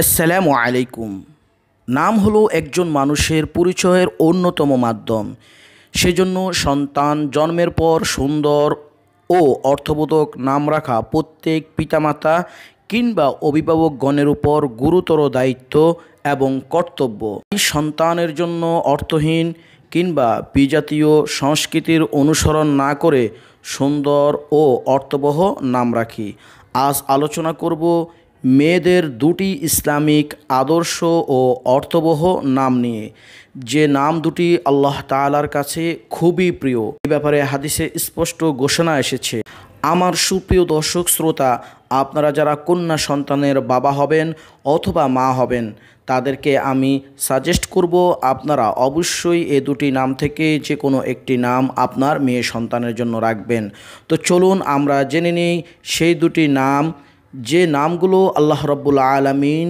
আসসালামু আলাইকুম নাম হলো একজন মানুষের পরিচয়ের অন্যতম মাধ্যম সেজন্য সন্তান জন্মের পর সুন্দর ও অর্থবোধক নাম রাখা প্রত্যেক পিতামাতা কিংবা অভিভাবকগণের উপর গুরুতর দায়িত্ব এবং কর্তব্য এই সন্তানের জন্য অর্থহীন কিংবা বিজাতীয় সংস্কৃতির অনুসরণ না করে সুন্দর ও অর্থবহ নাম রাখি আজ আলোচনা করব মেয়েদের দুটি ইসলামিক আদর্শ ও অর্থবহ নাম নিয়ে যে নাম দুটি আল্লাহ তালার কাছে খুবই প্রিয় এ ব্যাপারে হাদিসে স্পষ্ট ঘোষণা এসেছে আমার সুপ্রিয় দর্শক শ্রোতা আপনারা যারা কন্যা সন্তানের বাবা হবেন অথবা মা হবেন তাদেরকে আমি সাজেস্ট করব আপনারা অবশ্যই এ দুটি নাম থেকে যে কোনো একটি নাম আপনার মেয়ে সন্তানের জন্য রাখবেন তো চলুন আমরা জেনে নিই সেই দুটি নাম যে নামগুলো আল্লাহ রব্বুল আলমিন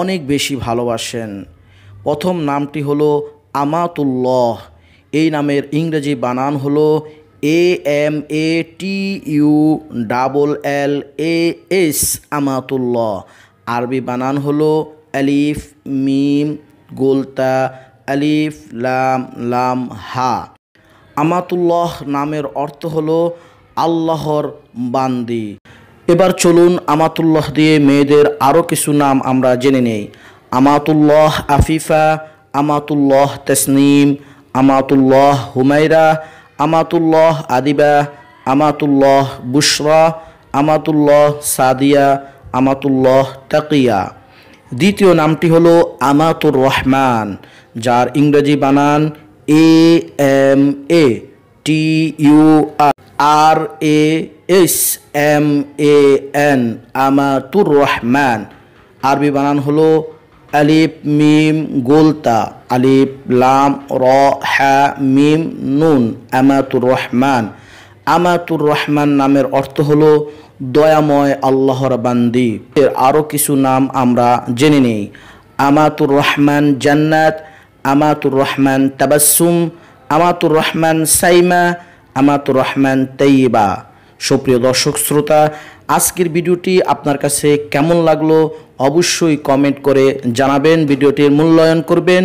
অনেক বেশি ভালোবাসেন প্রথম নামটি হলো আমাতুল্লহ এই নামের ইংরেজি বানান হলো A M A T U double L A S Amatullah আরবি বানান হলো আলিফ মিম গোলতা আলিফ লাম লাম হা আমাতুল্লাহ নামের অর্থ হলো আল্লাহর বান্দি এবার চলুন আমাতুল্লাহ দিয়ে মেয়েদের আরও কিছু নাম আমরা জেনে নেই আমাতুল্লাহ আফিফা আমাতুল্লাহ তসনিম আমাতুল্লাহ হুমাইরা আমাতুল্লাহ আদিবা আমাতুল্লাহ বুশরা আমাতুল্লাহ সাদিয়া আমাতুল্লাহ তাকিয়া দ্বিতীয় নামটি হলো আমাতুর রহমান যার ইংরেজি বানান A M A T U R R A S M A N Amatur Rahman আরবি বানান হলো আলিফ মিম গোলতা আলিফ লাম র হ্যা মিম নুন আমাতুর রহমান আমাতুর রহমান নামের অর্থ হলো দয়াময় আল্লাহর বান্দি এর আরও কিছু নাম আমরা জেনে নেই আমাতুর রহমান জান্নাত আমাতুর রহমান তাবাসুম আমাতুর রহমান সাইমা আমাতুর রহমান তৈবা সুপ্রিয় দর্শক শ্রোতা আজকের ভিডিওটি আপনার কাছে কেমন লাগলো অবশ্যই কমেন্ট করে জানাবেন ভিডিওটির মূল্যায়ন করবেন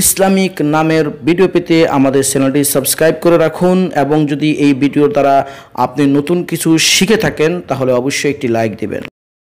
ইসলামিক নামের ভিডিও পেতে আমাদের চ্যানেলটি সাবস্ক্রাইব করে রাখুন এবং যদি এই ভিডিওর দ্বারা আপনি নতুন কিছু শিখে থাকেন তাহলে অবশ্যই একটি লাইক দেবেন